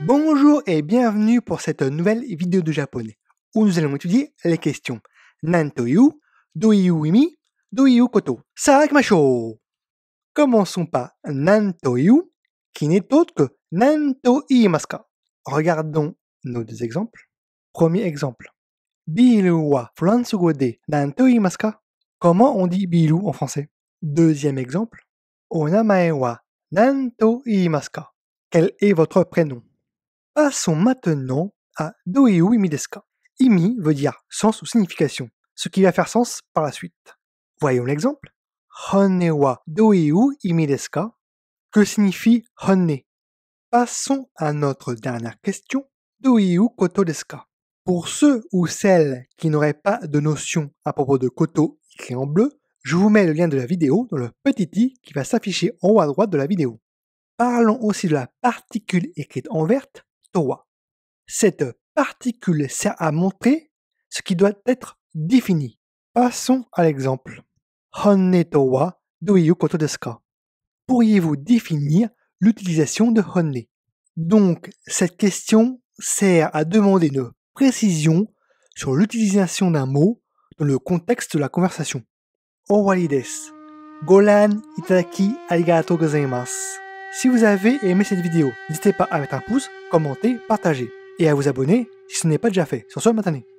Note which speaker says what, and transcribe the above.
Speaker 1: Bonjour et bienvenue pour cette nouvelle vidéo de japonais où nous allons étudier les questions Nantoyu, Doiyu Imi, Doiyu Koto. Sarakmasho Commençons par Nantoyu qui n'est autre que Nanto Imaska. Regardons nos deux exemples. Premier exemple. bilua wa de Nanto Imaska. Comment on dit bilou en français Deuxième exemple. Onamae wa Nanto Imaska. Quel est votre prénom Passons maintenant à Doeu Imideska. Imi veut dire sens ou signification, ce qui va faire sens par la suite. Voyons l'exemple. WA Doeu deska. Que signifie Honne Passons à notre dernière question. Doeu Koto deska. Pour ceux ou celles qui n'auraient pas de notion à propos de Koto écrit en bleu, je vous mets le lien de la vidéo dans le petit i qui va s'afficher en haut à droite de la vidéo. Parlons aussi de la particule écrite en verte, cette particule sert à montrer ce qui doit être défini. Passons à l'exemple. Honne Koto Pourriez-vous définir l'utilisation de Honne Donc, cette question sert à demander une précision sur l'utilisation d'un mot dans le contexte de la conversation. Golan itadaki si vous avez aimé cette vidéo, n'hésitez pas à mettre un pouce, commenter, partager et à vous abonner si ce n'est pas déjà fait. Sur ce, matinée.